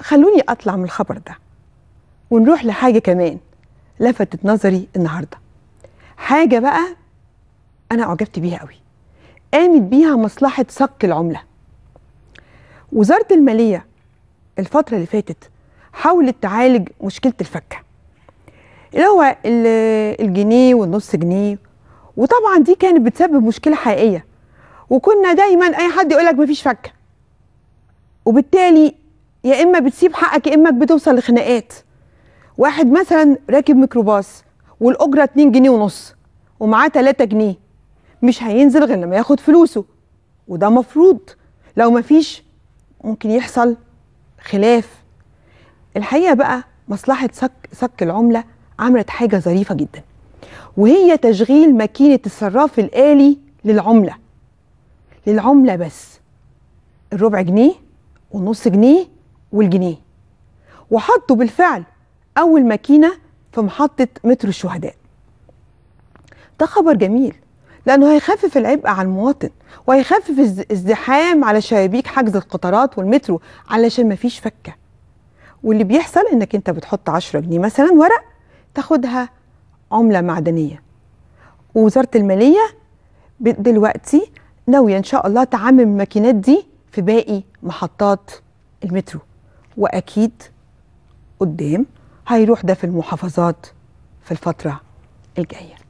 خلوني اطلع من الخبر ده ونروح لحاجه كمان لفتت نظري النهارده حاجه بقى انا اعجبت بيها قوي قامت بيها مصلحه صك العمله وزاره الماليه الفتره اللي فاتت حاولت تعالج مشكله الفكه اللي هو الجنيه والنص جنيه وطبعا دي كانت بتسبب مشكله حقيقيه وكنا دايما اي حد يقولك مفيش فكه وبالتالي يا اما بتسيب حقك يا اما بتوصل لخناقات واحد مثلا راكب ميكروباص والاجره 2 جنيه ونص ومعاه 3 جنيه مش هينزل غير لما ياخد فلوسه وده مفروض لو مفيش ممكن يحصل خلاف الحقيقه بقى مصلحه صك صك العمله عملت حاجه ظريفه جدا وهي تشغيل ماكينه الصراف الالي للعمله للعمله بس الربع جنيه والنص جنيه والجنيه وحطوا بالفعل أول ماكينة في محطة مترو الشهداء ده خبر جميل لأنه هيخفف العبء على المواطن وهيخفف الزحام على شبابيك حجز القطارات والمترو علشان مفيش فكة واللي بيحصل إنك أنت بتحط 10 جنيه مثلا ورق تاخدها عملة معدنية ووزارة المالية دلوقتي ناوية إن شاء الله تعمم الماكينات دي في باقي محطات المترو واكيد قدام هيروح ده في المحافظات في الفتره الجايه